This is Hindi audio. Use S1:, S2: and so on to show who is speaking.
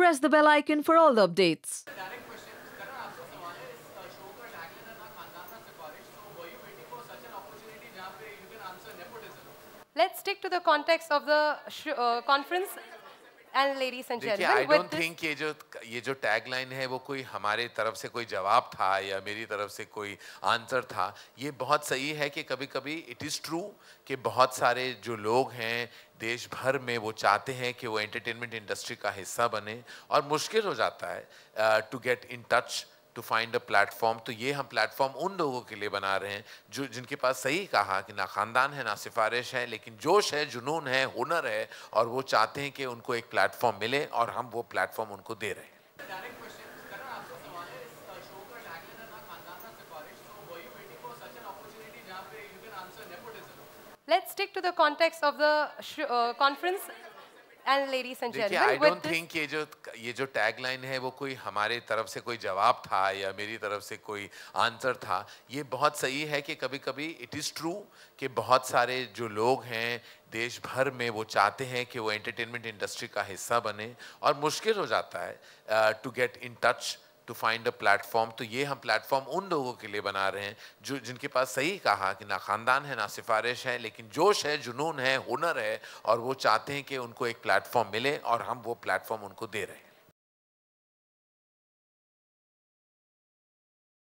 S1: press the bell icon for all the updates. Let's stick to the context of the uh, conference. and ladies and gentlemen I don't
S2: think ये जो ये जो tagline है वो कोई हमारे तरफ से कोई जवाब था या मेरी तरफ से कोई आंसर था ये बहुत सही है कि कभी कभी इट इज़ ट्रू कि बहुत सारे जो लोग हैं देश भर में वो चाहते हैं कि वो एंटरटेनमेंट इंडस्ट्री का हिस्सा बने और मुश्किल हो जाता है to get in touch to find a platform तो ये हम प्लेटफॉर्म उन लोगों के लिए बना रहे हैं जो जिनके पास सही कहा कि ना ख़ानदान है ना सिफारिश है लेकिन जोश है जुनून है हुनर है और वो चाहते हैं कि उनको एक प्लेटफॉर्म मिले और हम वो प्लेटफॉर्म उनको दे रहे हैं तो
S1: Let's stick to the context of the uh, conference. And ladies and gentleman I don't
S2: think ये जो ये जो टैगलाइन है वो कोई हमारे तरफ से कोई जवाब था या मेरी तरफ से कोई आंसर था ये बहुत सही है कि कभी कभी इट इज़ ट्रू कि बहुत सारे जो लोग हैं देश भर में वो चाहते हैं कि वो एंटरटेनमेंट इंडस्ट्री का हिस्सा बने और मुश्किल हो जाता है to get in touch to find a platform तो ये हम प्लेटफॉर्म उन लोगों के लिए बना रहे हैं जो जिनके पास सही कहा कि ना ख़ानदान है ना सिफारिश है लेकिन जोश है जुनून है हुनर है और वो चाहते हैं कि उनको एक प्लेटफॉर्म मिले और हम वो प्लेटफॉर्म उनको दे रहे हैं